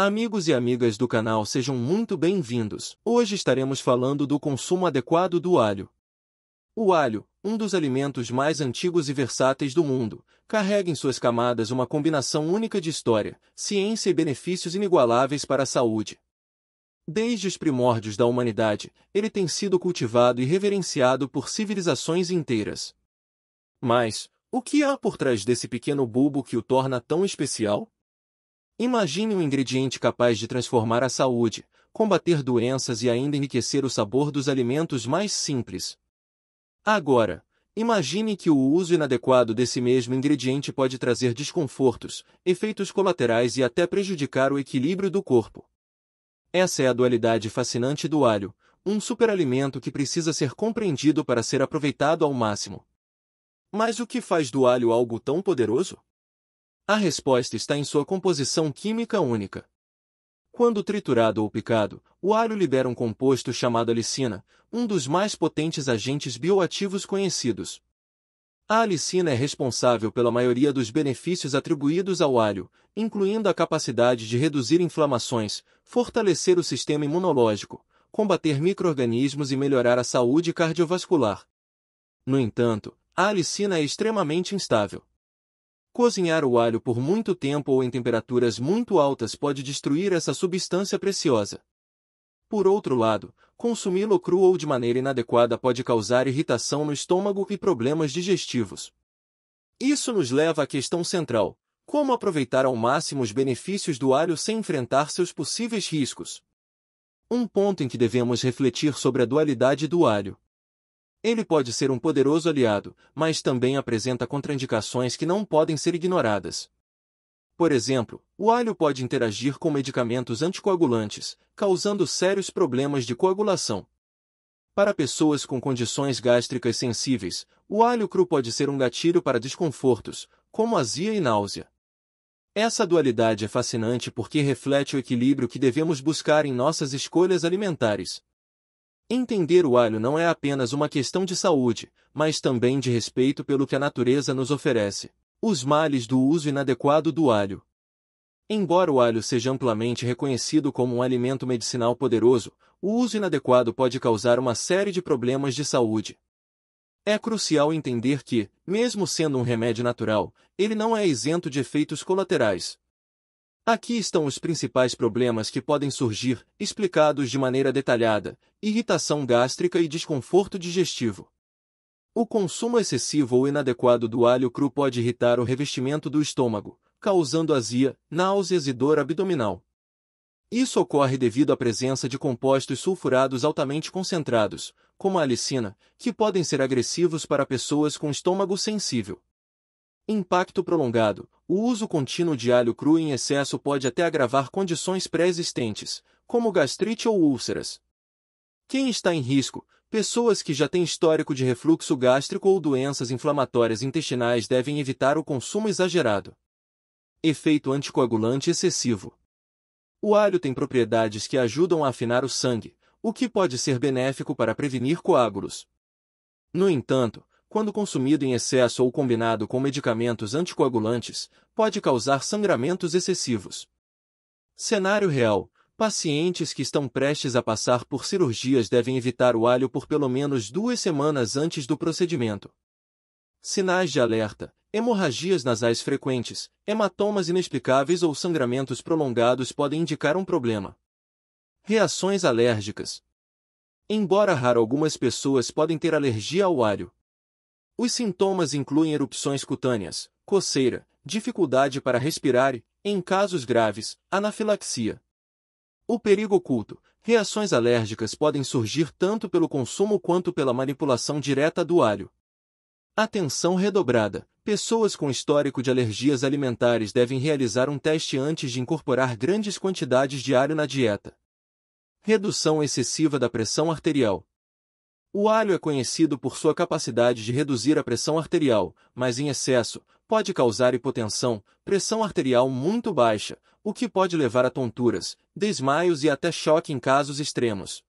Amigos e amigas do canal sejam muito bem-vindos. Hoje estaremos falando do consumo adequado do alho. O alho, um dos alimentos mais antigos e versáteis do mundo, carrega em suas camadas uma combinação única de história, ciência e benefícios inigualáveis para a saúde. Desde os primórdios da humanidade, ele tem sido cultivado e reverenciado por civilizações inteiras. Mas, o que há por trás desse pequeno bulbo que o torna tão especial? Imagine um ingrediente capaz de transformar a saúde, combater doenças e ainda enriquecer o sabor dos alimentos mais simples. Agora, imagine que o uso inadequado desse mesmo ingrediente pode trazer desconfortos, efeitos colaterais e até prejudicar o equilíbrio do corpo. Essa é a dualidade fascinante do alho, um superalimento que precisa ser compreendido para ser aproveitado ao máximo. Mas o que faz do alho algo tão poderoso? A resposta está em sua composição química única. Quando triturado ou picado, o alho libera um composto chamado alicina, um dos mais potentes agentes bioativos conhecidos. A alicina é responsável pela maioria dos benefícios atribuídos ao alho, incluindo a capacidade de reduzir inflamações, fortalecer o sistema imunológico, combater micro-organismos e melhorar a saúde cardiovascular. No entanto, a alicina é extremamente instável. Cozinhar o alho por muito tempo ou em temperaturas muito altas pode destruir essa substância preciosa. Por outro lado, consumi-lo cru ou de maneira inadequada pode causar irritação no estômago e problemas digestivos. Isso nos leva à questão central: como aproveitar ao máximo os benefícios do alho sem enfrentar seus possíveis riscos? Um ponto em que devemos refletir sobre a dualidade do alho. Ele pode ser um poderoso aliado, mas também apresenta contraindicações que não podem ser ignoradas. Por exemplo, o alho pode interagir com medicamentos anticoagulantes, causando sérios problemas de coagulação. Para pessoas com condições gástricas sensíveis, o alho cru pode ser um gatilho para desconfortos, como azia e náusea. Essa dualidade é fascinante porque reflete o equilíbrio que devemos buscar em nossas escolhas alimentares. Entender o alho não é apenas uma questão de saúde, mas também de respeito pelo que a natureza nos oferece. Os males do uso inadequado do alho. Embora o alho seja amplamente reconhecido como um alimento medicinal poderoso, o uso inadequado pode causar uma série de problemas de saúde. É crucial entender que, mesmo sendo um remédio natural, ele não é isento de efeitos colaterais, Aqui estão os principais problemas que podem surgir, explicados de maneira detalhada: irritação gástrica e desconforto digestivo. O consumo excessivo ou inadequado do alho cru pode irritar o revestimento do estômago, causando azia, náuseas e dor abdominal. Isso ocorre devido à presença de compostos sulfurados altamente concentrados, como a alicina, que podem ser agressivos para pessoas com estômago sensível. Impacto prolongado. O uso contínuo de alho cru em excesso pode até agravar condições pré-existentes, como gastrite ou úlceras. Quem está em risco? Pessoas que já têm histórico de refluxo gástrico ou doenças inflamatórias intestinais devem evitar o consumo exagerado. Efeito anticoagulante excessivo. O alho tem propriedades que ajudam a afinar o sangue, o que pode ser benéfico para prevenir coágulos. No entanto, quando consumido em excesso ou combinado com medicamentos anticoagulantes, pode causar sangramentos excessivos. Cenário real: pacientes que estão prestes a passar por cirurgias devem evitar o alho por pelo menos duas semanas antes do procedimento. Sinais de alerta: hemorragias nasais frequentes, hematomas inexplicáveis ou sangramentos prolongados podem indicar um problema. Reações alérgicas: Embora raro, algumas pessoas podem ter alergia ao alho. Os sintomas incluem erupções cutâneas, coceira, dificuldade para respirar e, em casos graves, anafilaxia. O perigo oculto. Reações alérgicas podem surgir tanto pelo consumo quanto pela manipulação direta do alho. Atenção redobrada. Pessoas com histórico de alergias alimentares devem realizar um teste antes de incorporar grandes quantidades de alho na dieta. Redução excessiva da pressão arterial. O alho é conhecido por sua capacidade de reduzir a pressão arterial, mas em excesso, pode causar hipotensão, pressão arterial muito baixa, o que pode levar a tonturas, desmaios e até choque em casos extremos.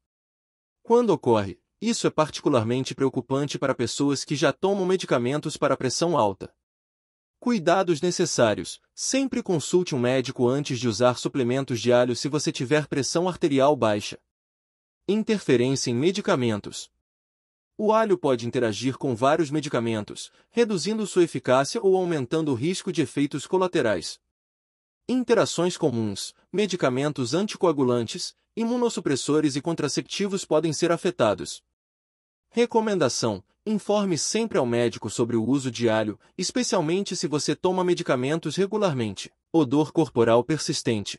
Quando ocorre, isso é particularmente preocupante para pessoas que já tomam medicamentos para pressão alta. Cuidados necessários. Sempre consulte um médico antes de usar suplementos de alho se você tiver pressão arterial baixa. Interferência em medicamentos. O alho pode interagir com vários medicamentos, reduzindo sua eficácia ou aumentando o risco de efeitos colaterais. Interações comuns, medicamentos anticoagulantes, imunossupressores e contraceptivos podem ser afetados. Recomendação: informe sempre ao médico sobre o uso de alho, especialmente se você toma medicamentos regularmente. Odor corporal persistente.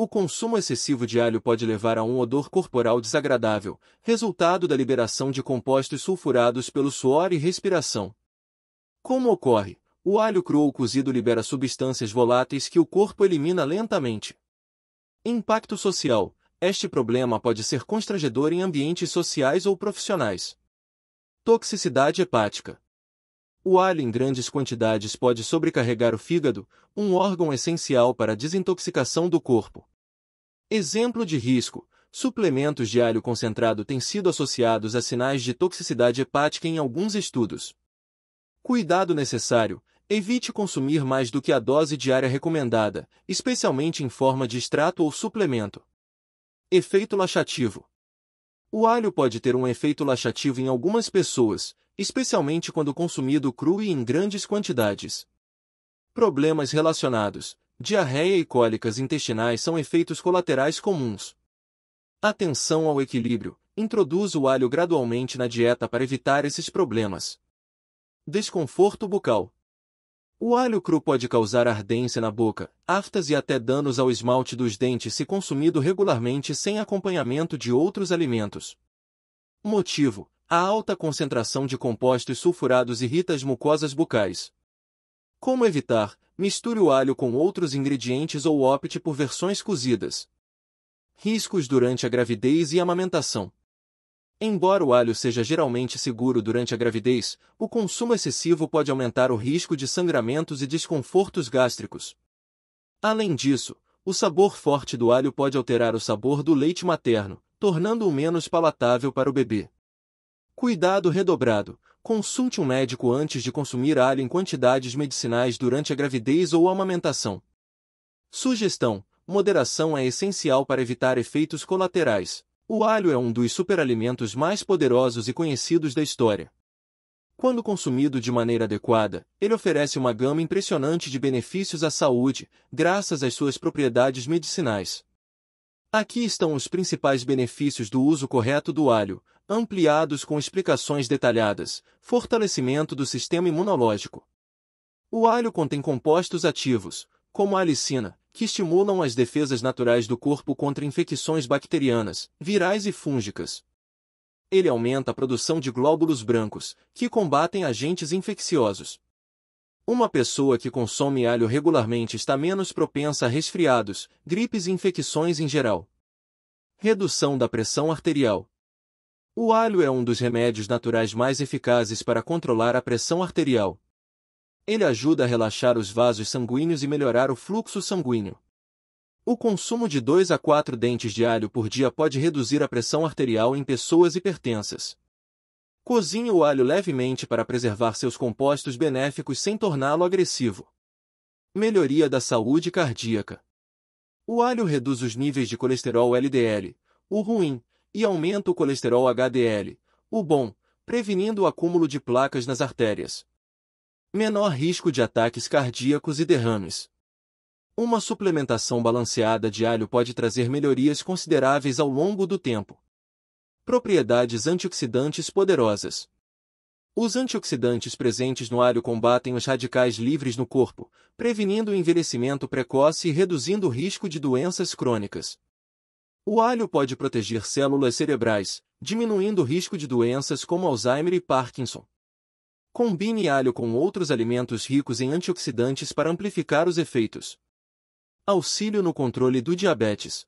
O consumo excessivo de alho pode levar a um odor corporal desagradável, resultado da liberação de compostos sulfurados pelo suor e respiração. Como ocorre? O alho cru ou cozido libera substâncias voláteis que o corpo elimina lentamente. Impacto social: Este problema pode ser constrangedor em ambientes sociais ou profissionais. Toxicidade hepática: o alho em grandes quantidades pode sobrecarregar o fígado, um órgão essencial para a desintoxicação do corpo. Exemplo de risco: suplementos de alho concentrado têm sido associados a sinais de toxicidade hepática em alguns estudos. Cuidado necessário: evite consumir mais do que a dose diária recomendada, especialmente em forma de extrato ou suplemento. Efeito laxativo: O alho pode ter um efeito laxativo em algumas pessoas, especialmente quando consumido cru e em grandes quantidades. Problemas relacionados: diarreia e cólicas intestinais são efeitos colaterais comuns. Atenção ao equilíbrio: introduz o alho gradualmente na dieta para evitar esses problemas. Desconforto bucal: o alho cru pode causar ardência na boca, aftas e até danos ao esmalte dos dentes se consumido regularmente sem acompanhamento de outros alimentos. Motivo: a alta concentração de compostos sulfurados irrita as mucosas bucais. Como evitar? Misture o alho com outros ingredientes ou opte por versões cozidas. Riscos durante a gravidez e amamentação. Embora o alho seja geralmente seguro durante a gravidez, o consumo excessivo pode aumentar o risco de sangramentos e desconfortos gástricos. Além disso, o sabor forte do alho pode alterar o sabor do leite materno, tornando-o menos palatável para o bebê. Cuidado redobrado. Consulte um médico antes de consumir alho em quantidades medicinais durante a gravidez ou amamentação. Sugestão: moderação é essencial para evitar efeitos colaterais. O alho é um dos superalimentos mais poderosos e conhecidos da história. Quando consumido de maneira adequada, ele oferece uma gama impressionante de benefícios à saúde, graças às suas propriedades medicinais. Aqui estão os principais benefícios do uso correto do alho, ampliados com explicações detalhadas, fortalecimento do sistema imunológico. O alho contém compostos ativos, como a alicina, que estimulam as defesas naturais do corpo contra infecções bacterianas, virais e fúngicas. Ele aumenta a produção de glóbulos brancos, que combatem agentes infecciosos. Uma pessoa que consome alho regularmente está menos propensa a resfriados, gripes e infecções em geral. Redução da pressão arterial. O alho é um dos remédios naturais mais eficazes para controlar a pressão arterial. Ele ajuda a relaxar os vasos sanguíneos e melhorar o fluxo sanguíneo. O consumo de 2 a 4 dentes de alho por dia pode reduzir a pressão arterial em pessoas hipertensas. Cozinhe o alho levemente para preservar seus compostos benéficos sem torná-lo agressivo. Melhoria da saúde cardíaca. O alho reduz os níveis de colesterol LDL, o ruim, e aumenta o colesterol HDL, o bom, prevenindo o acúmulo de placas nas artérias. Menor risco de ataques cardíacos e derrames. Uma suplementação balanceada de alho pode trazer melhorias consideráveis ao longo do tempo. Propriedades antioxidantes poderosas. Os antioxidantes presentes no alho combatem os radicais livres no corpo, prevenindo o envelhecimento precoce e reduzindo o risco de doenças crônicas. O alho pode proteger células cerebrais, diminuindo o risco de doenças como Alzheimer e Parkinson. Combine alho com outros alimentos ricos em antioxidantes para amplificar os efeitos. Auxílio no controle do diabetes.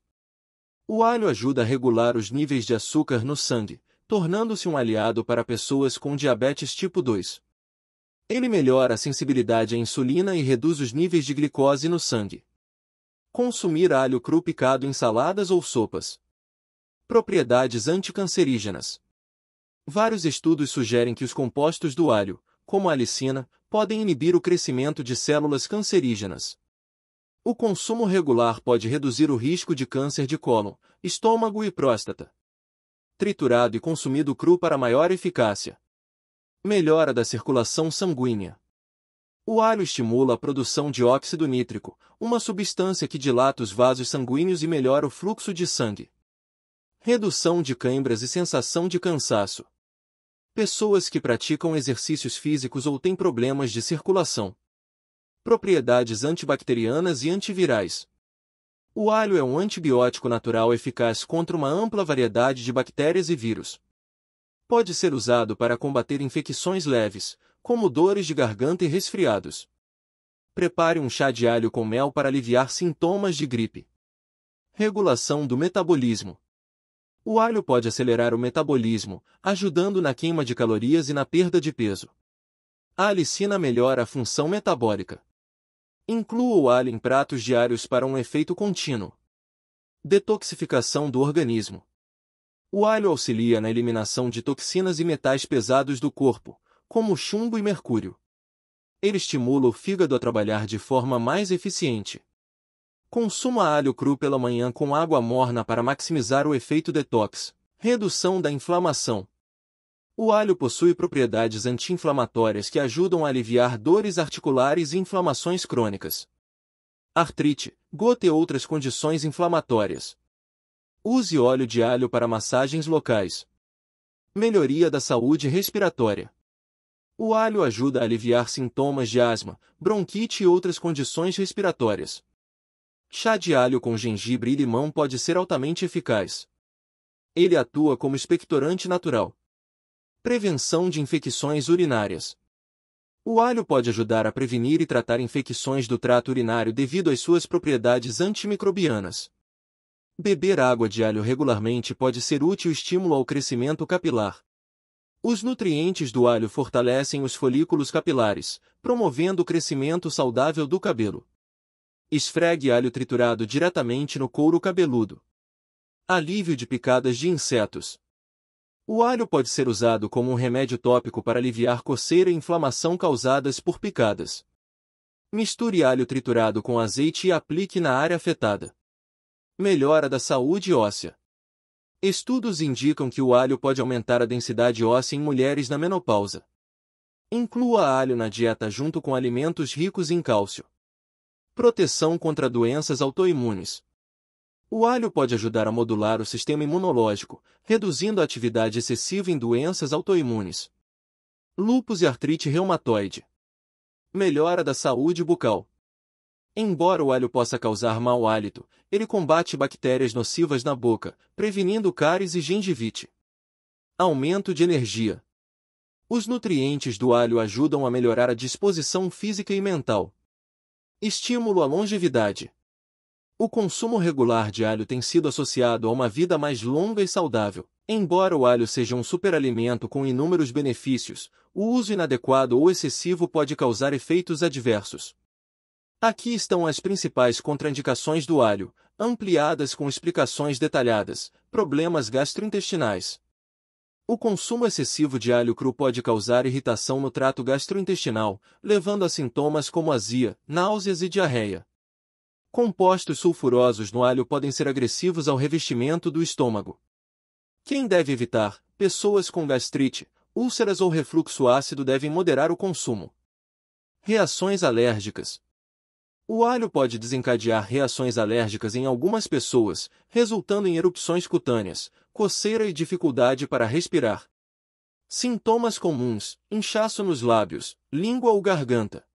O alho ajuda a regular os níveis de açúcar no sangue, tornando-se um aliado para pessoas com diabetes tipo 2. Ele melhora a sensibilidade à insulina e reduz os níveis de glicose no sangue. Consumir alho cru picado em saladas ou sopas. Propriedades anticancerígenas. Vários estudos sugerem que os compostos do alho, como a alicina, podem inibir o crescimento de células cancerígenas. O consumo regular pode reduzir o risco de câncer de cólon, estômago e próstata. Triturado e consumido cru para maior eficácia. Melhora da circulação sanguínea. O alho estimula a produção de óxido nítrico, uma substância que dilata os vasos sanguíneos e melhora o fluxo de sangue. Redução de câimbras e sensação de cansaço. Pessoas que praticam exercícios físicos ou têm problemas de circulação, Propriedades antibacterianas e antivirais. O alho é um antibiótico natural eficaz contra uma ampla variedade de bactérias e vírus. Pode ser usado para combater infecções leves, como dores de garganta e resfriados. Prepare um chá de alho com mel para aliviar sintomas de gripe. Regulação do metabolismo. O alho pode acelerar o metabolismo, ajudando na queima de calorias e na perda de peso. A alicina melhora a função metabólica. Inclua o alho em pratos diários para um efeito contínuo. Detoxificação do organismo. O alho auxilia na eliminação de toxinas e metais pesados do corpo, como chumbo e mercúrio. Ele estimula o fígado a trabalhar de forma mais eficiente. Consuma alho cru pela manhã com água morna para maximizar o efeito detox, redução da inflamação, o alho possui propriedades anti-inflamatórias que ajudam a aliviar dores articulares e inflamações crônicas. Artrite, gota e outras condições inflamatórias. Use óleo de alho para massagens locais. Melhoria da saúde respiratória. O alho ajuda a aliviar sintomas de asma, bronquite e outras condições respiratórias. Chá de alho com gengibre e limão pode ser altamente eficaz. Ele atua como expectorante natural. Prevenção de infecções urinárias. O alho pode ajudar a prevenir e tratar infecções do trato urinário devido às suas propriedades antimicrobianas. Beber água de alho regularmente pode ser útil estímulo ao crescimento capilar. Os nutrientes do alho fortalecem os folículos capilares, promovendo o crescimento saudável do cabelo. Esfregue alho triturado diretamente no couro cabeludo. Alívio de picadas de insetos. O alho pode ser usado como um remédio tópico para aliviar coceira e inflamação causadas por picadas. Misture alho triturado com azeite e aplique na área afetada. Melhora da saúde óssea. Estudos indicam que o alho pode aumentar a densidade óssea em mulheres na menopausa. Inclua alho na dieta junto com alimentos ricos em cálcio. Proteção contra doenças autoimunes. O alho pode ajudar a modular o sistema imunológico, reduzindo a atividade excessiva em doenças autoimunes. Lúpus e artrite reumatoide. Melhora da saúde bucal. Embora o alho possa causar mau hálito, ele combate bactérias nocivas na boca, prevenindo cáries e gengivite. Aumento de energia. Os nutrientes do alho ajudam a melhorar a disposição física e mental. Estímulo à longevidade. O consumo regular de alho tem sido associado a uma vida mais longa e saudável. Embora o alho seja um superalimento com inúmeros benefícios, o uso inadequado ou excessivo pode causar efeitos adversos. Aqui estão as principais contraindicações do alho, ampliadas com explicações detalhadas, problemas gastrointestinais. O consumo excessivo de alho cru pode causar irritação no trato gastrointestinal, levando a sintomas como azia, náuseas e diarreia. Compostos sulfurosos no alho podem ser agressivos ao revestimento do estômago. Quem deve evitar? Pessoas com gastrite, úlceras ou refluxo ácido devem moderar o consumo. Reações alérgicas. O alho pode desencadear reações alérgicas em algumas pessoas, resultando em erupções cutâneas, coceira e dificuldade para respirar. Sintomas comuns: inchaço nos lábios, língua ou garganta,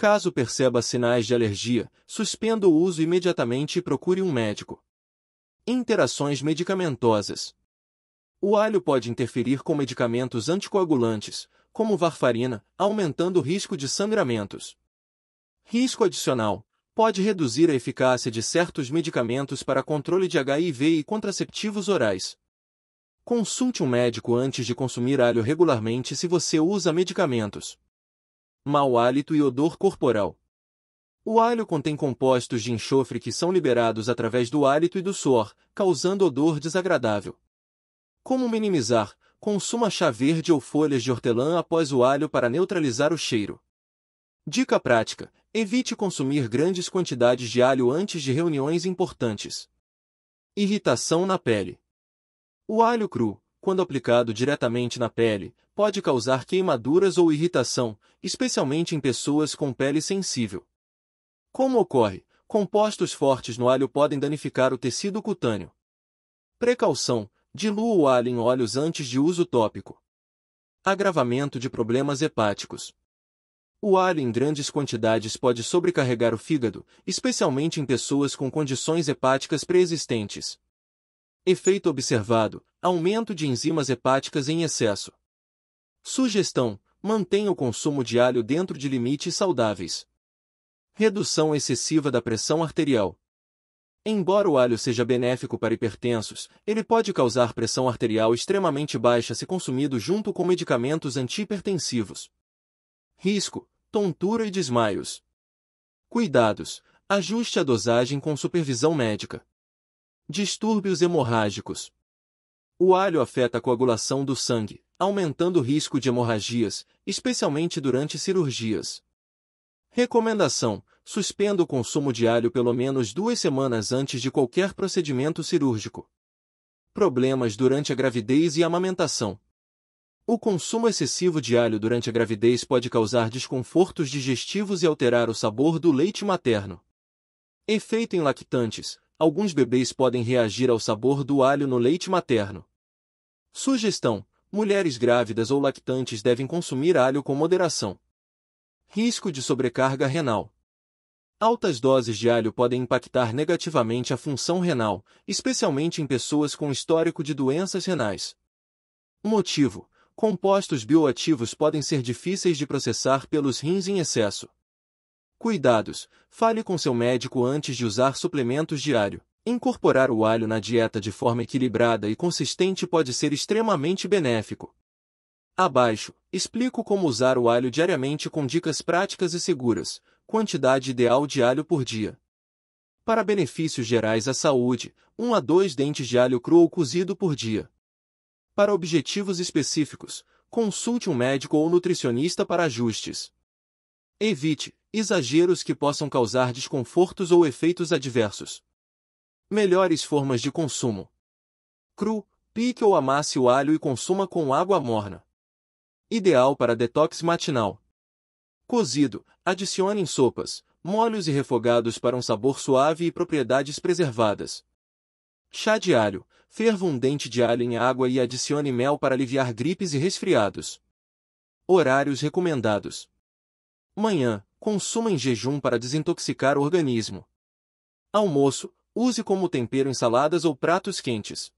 Caso perceba sinais de alergia, suspenda o uso imediatamente e procure um médico. Interações medicamentosas. O alho pode interferir com medicamentos anticoagulantes, como varfarina, aumentando o risco de sangramentos. Risco adicional. Pode reduzir a eficácia de certos medicamentos para controle de HIV e contraceptivos orais. Consulte um médico antes de consumir alho regularmente se você usa medicamentos mau hálito e odor corporal. O alho contém compostos de enxofre que são liberados através do hálito e do suor, causando odor desagradável. Como minimizar? Consuma chá verde ou folhas de hortelã após o alho para neutralizar o cheiro. Dica prática: evite consumir grandes quantidades de alho antes de reuniões importantes. Irritação na pele. O alho cru, quando aplicado diretamente na pele, pode causar queimaduras ou irritação, especialmente em pessoas com pele sensível. Como ocorre, compostos fortes no alho podem danificar o tecido cutâneo. Precaução: dilua o alho em óleos antes de uso tópico. Agravamento de problemas hepáticos. O alho em grandes quantidades pode sobrecarregar o fígado, especialmente em pessoas com condições hepáticas preexistentes. Efeito observado: aumento de enzimas hepáticas em excesso. Sugestão: mantenha o consumo de alho dentro de limites saudáveis. Redução excessiva da pressão arterial. Embora o alho seja benéfico para hipertensos, ele pode causar pressão arterial extremamente baixa se consumido junto com medicamentos antihipertensivos. Risco: tontura e desmaios. Cuidados: ajuste a dosagem com supervisão médica. Distúrbios hemorrágicos. O alho afeta a coagulação do sangue, aumentando o risco de hemorragias, especialmente durante cirurgias. Recomendação: suspenda o consumo de alho pelo menos duas semanas antes de qualquer procedimento cirúrgico. Problemas durante a gravidez e amamentação. O consumo excessivo de alho durante a gravidez pode causar desconfortos digestivos e alterar o sabor do leite materno. Efeito em lactantes: alguns bebês podem reagir ao sabor do alho no leite materno. Sugestão: mulheres grávidas ou lactantes devem consumir alho com moderação. Risco de sobrecarga renal. Altas doses de alho podem impactar negativamente a função renal, especialmente em pessoas com histórico de doenças renais. Motivo: compostos bioativos podem ser difíceis de processar pelos rins em excesso. Cuidados: fale com seu médico antes de usar suplementos de alho. Incorporar o alho na dieta de forma equilibrada e consistente pode ser extremamente benéfico. Abaixo, explico como usar o alho diariamente com dicas práticas e seguras, quantidade ideal de alho por dia. Para benefícios gerais à saúde, 1 a 2 dentes de alho cru ou cozido por dia. Para objetivos específicos, consulte um médico ou nutricionista para ajustes. Evite exageros que possam causar desconfortos ou efeitos adversos. Melhores formas de consumo. Cru, pique ou amasse o alho e consuma com água morna. Ideal para detox matinal. Cozido, adicione em sopas, molhos e refogados para um sabor suave e propriedades preservadas. Chá de alho. Ferva um dente de alho em água e adicione mel para aliviar gripes e resfriados. Horários recomendados. Manhã. Consuma em jejum para desintoxicar o organismo. Almoço. Use como tempero em saladas ou pratos quentes.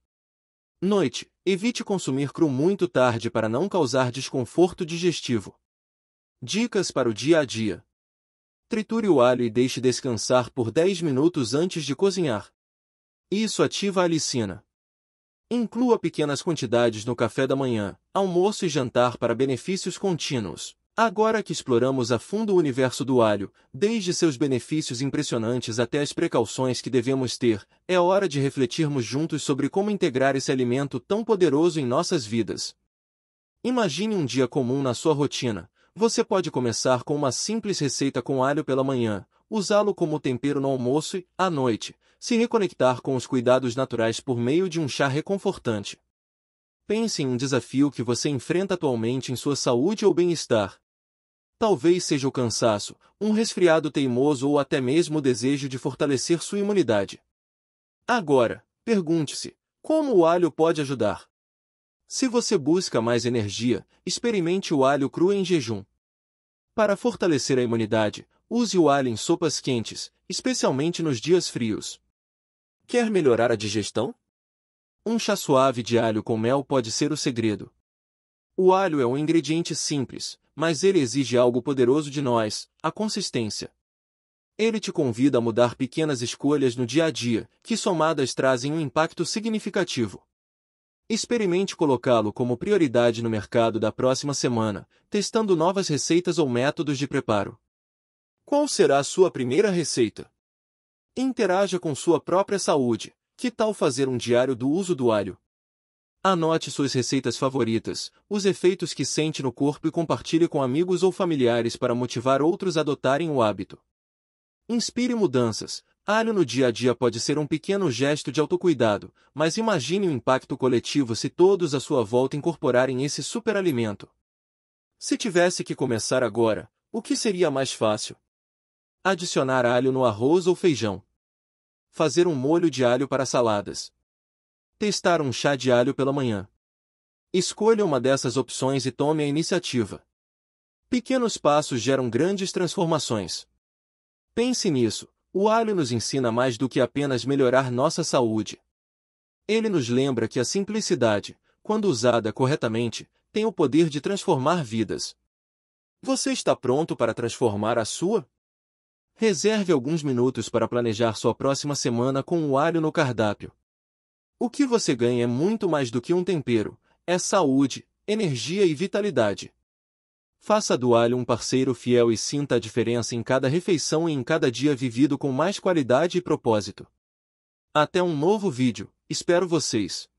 Noite. Evite consumir cru muito tarde para não causar desconforto digestivo. Dicas para o dia a dia. Triture o alho e deixe descansar por 10 minutos antes de cozinhar. Isso ativa a alicina. Inclua pequenas quantidades no café da manhã, almoço e jantar para benefícios contínuos. Agora que exploramos a fundo o universo do alho, desde seus benefícios impressionantes até as precauções que devemos ter, é hora de refletirmos juntos sobre como integrar esse alimento tão poderoso em nossas vidas. Imagine um dia comum na sua rotina. Você pode começar com uma simples receita com alho pela manhã, usá-lo como tempero no almoço e, à noite, se reconectar com os cuidados naturais por meio de um chá reconfortante. Pense em um desafio que você enfrenta atualmente em sua saúde ou bem-estar, Talvez seja o cansaço, um resfriado teimoso ou até mesmo o desejo de fortalecer sua imunidade. Agora, pergunte-se: como o alho pode ajudar? Se você busca mais energia, experimente o alho cru em jejum. Para fortalecer a imunidade, use o alho em sopas quentes, especialmente nos dias frios. Quer melhorar a digestão? Um chá suave de alho com mel pode ser o segredo. O alho é um ingrediente simples, mas ele exige algo poderoso de nós, a consistência. Ele te convida a mudar pequenas escolhas no dia a dia, que somadas trazem um impacto significativo. Experimente colocá-lo como prioridade no mercado da próxima semana, testando novas receitas ou métodos de preparo. Qual será a sua primeira receita? Interaja com sua própria saúde. Que tal fazer um diário do uso do alho? Anote suas receitas favoritas, os efeitos que sente no corpo e compartilhe com amigos ou familiares para motivar outros a adotarem o hábito. Inspire mudanças. Alho no dia a dia pode ser um pequeno gesto de autocuidado, mas imagine o impacto coletivo se todos à sua volta incorporarem esse superalimento. Se tivesse que começar agora, o que seria mais fácil? Adicionar alho no arroz ou feijão. Fazer um molho de alho para saladas, Testar um chá de alho pela manhã. Escolha uma dessas opções e tome a iniciativa. Pequenos passos geram grandes transformações. Pense nisso, o alho nos ensina mais do que apenas melhorar nossa saúde. Ele nos lembra que a simplicidade, quando usada corretamente, tem o poder de transformar vidas. Você está pronto para transformar a sua? Reserve alguns minutos para planejar sua próxima semana com o alho no cardápio. O que você ganha é muito mais do que um tempero, é saúde, energia e vitalidade. Faça do alho um parceiro fiel e sinta a diferença em cada refeição e em cada dia vivido com mais qualidade e propósito. Até um novo vídeo, espero vocês!